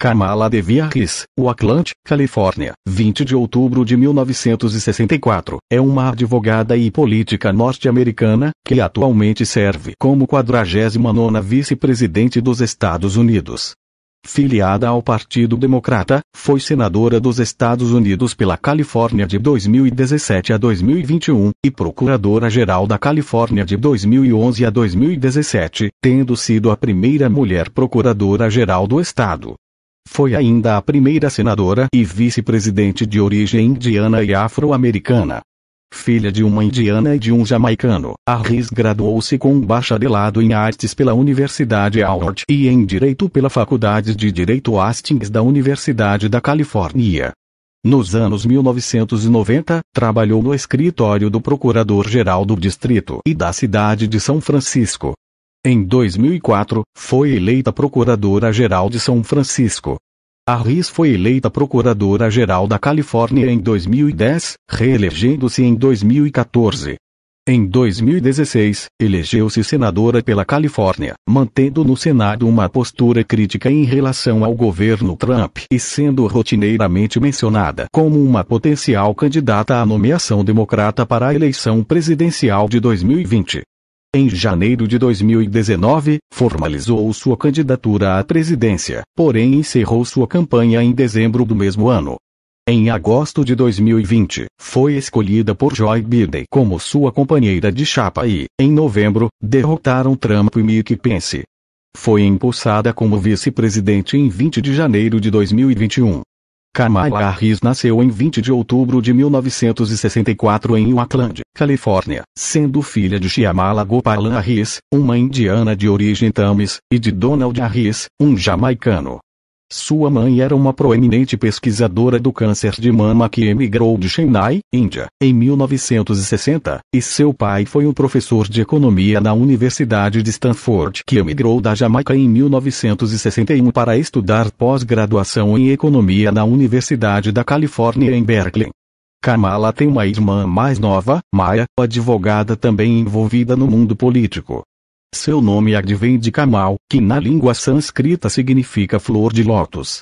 Kamala DeVries, Oakland, Califórnia, 20 de outubro de 1964, é uma advogada e política norte-americana, que atualmente serve como 49ª vice-presidente dos Estados Unidos. Filiada ao Partido Democrata, foi senadora dos Estados Unidos pela Califórnia de 2017 a 2021 e procuradora-geral da Califórnia de 2011 a 2017, tendo sido a primeira mulher procuradora-geral do estado. Foi ainda a primeira senadora e vice-presidente de origem indiana e afro-americana. Filha de uma indiana e de um jamaicano, Harris graduou-se com um bacharelado em artes pela Universidade Howard e em direito pela Faculdade de Direito Hastings da Universidade da Califórnia. Nos anos 1990, trabalhou no escritório do Procurador-Geral do Distrito e da cidade de São Francisco, em 2004, foi eleita Procuradora-Geral de São Francisco. Harris foi eleita Procuradora-Geral da Califórnia em 2010, reelegendo-se em 2014. Em 2016, elegeu-se senadora pela Califórnia, mantendo no Senado uma postura crítica em relação ao governo Trump e sendo rotineiramente mencionada como uma potencial candidata à nomeação democrata para a eleição presidencial de 2020 em janeiro de 2019, formalizou sua candidatura à presidência, porém encerrou sua campanha em dezembro do mesmo ano. Em agosto de 2020, foi escolhida por Joe Biden como sua companheira de chapa e, em novembro, derrotaram Trump e Mike Pence. Foi impulsada como vice-presidente em 20 de janeiro de 2021. Kamala Harris nasceu em 20 de outubro de 1964 em Oakland, Califórnia, sendo filha de Shyamala Gopalan Harris, uma indiana de origem tamis, e de Donald Harris, um jamaicano. Sua mãe era uma proeminente pesquisadora do câncer de mama que emigrou de Chennai, Índia, em 1960, e seu pai foi um professor de economia na Universidade de Stanford que emigrou da Jamaica em 1961 para estudar pós-graduação em economia na Universidade da Califórnia em Berkeley. Kamala tem uma irmã mais nova, Maya, advogada também envolvida no mundo político. Seu nome advém de Kamal, que na língua sânscrita significa flor de lótus.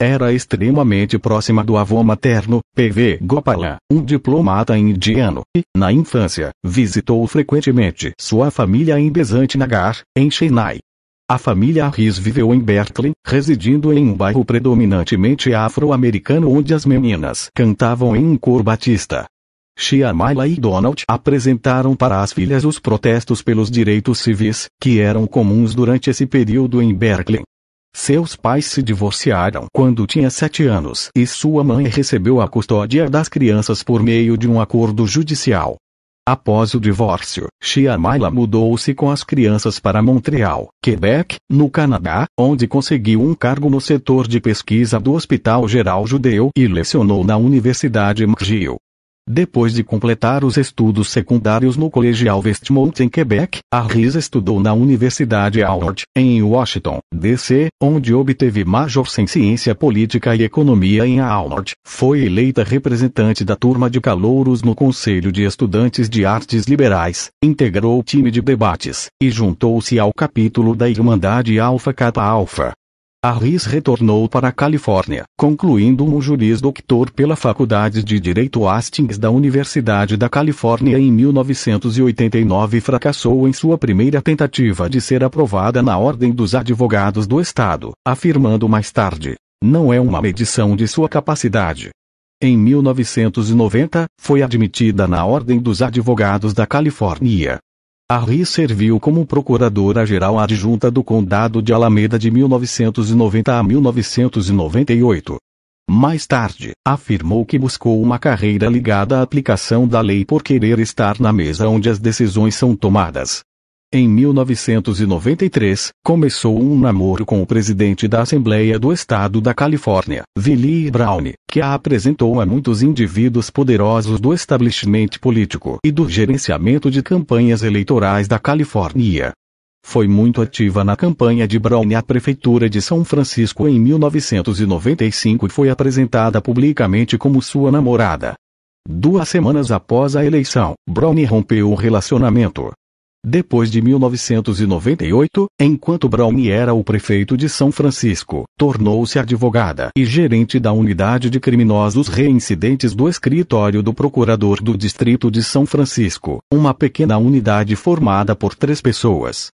Era extremamente próxima do avô materno, P.V. Gopala, um diplomata indiano, e, na infância, visitou frequentemente sua família em Besant Nagar, em Chennai. A família Riz viveu em Berkeley, residindo em um bairro predominantemente afro-americano onde as meninas cantavam em um cor batista. Shyamala e Donald apresentaram para as filhas os protestos pelos direitos civis, que eram comuns durante esse período em Berkeley. Seus pais se divorciaram quando tinha sete anos e sua mãe recebeu a custódia das crianças por meio de um acordo judicial. Após o divórcio, Shyamala mudou-se com as crianças para Montreal, Quebec, no Canadá, onde conseguiu um cargo no setor de pesquisa do Hospital Geral Judeu e lecionou na Universidade McGill. Depois de completar os estudos secundários no Colegial Westmount em Quebec, Harris estudou na Universidade Howard, em Washington, D.C., onde obteve Major em Ciência Política e Economia em Howard. Foi eleita representante da turma de calouros no Conselho de Estudantes de Artes Liberais, integrou o time de debates, e juntou-se ao capítulo da Irmandade Alpha Kappa Alpha, Harris retornou para a Califórnia, concluindo um juris doutor pela Faculdade de Direito Hastings da Universidade da Califórnia em 1989 e fracassou em sua primeira tentativa de ser aprovada na Ordem dos Advogados do Estado, afirmando mais tarde: não é uma medição de sua capacidade. Em 1990, foi admitida na Ordem dos Advogados da Califórnia. Harry serviu como procuradora-geral adjunta do Condado de Alameda de 1990 a 1998. Mais tarde, afirmou que buscou uma carreira ligada à aplicação da lei por querer estar na mesa onde as decisões são tomadas. Em 1993, começou um namoro com o presidente da Assembleia do Estado da Califórnia, Willie Brown, que a apresentou a muitos indivíduos poderosos do establishment político e do gerenciamento de campanhas eleitorais da Califórnia. Foi muito ativa na campanha de Brown à prefeitura de São Francisco em 1995 e foi apresentada publicamente como sua namorada. Duas semanas após a eleição, Brown rompeu o relacionamento, depois de 1998, enquanto Brown era o prefeito de São Francisco, tornou-se advogada e gerente da unidade de criminosos reincidentes do escritório do procurador do Distrito de São Francisco, uma pequena unidade formada por três pessoas.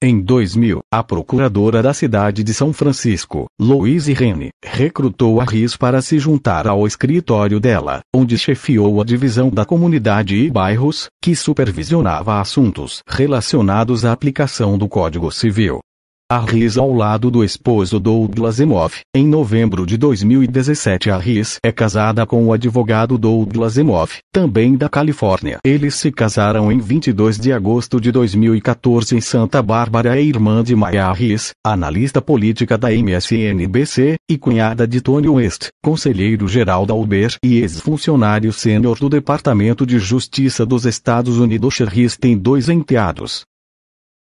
Em 2000, a procuradora da cidade de São Francisco, Louise Rene, recrutou a Riz para se juntar ao escritório dela, onde chefiou a divisão da comunidade e bairros, que supervisionava assuntos relacionados à aplicação do Código Civil. A Riz ao lado do esposo Douglas Emoff. Em novembro de 2017 a Riz é casada com o advogado Douglas Emoff, também da Califórnia. Eles se casaram em 22 de agosto de 2014 em Santa Bárbara é irmã de Maya Riz, analista política da MSNBC, e cunhada de Tony West, conselheiro-geral da Uber e ex-funcionário sênior do Departamento de Justiça dos Estados Unidos. Riz tem dois enteados,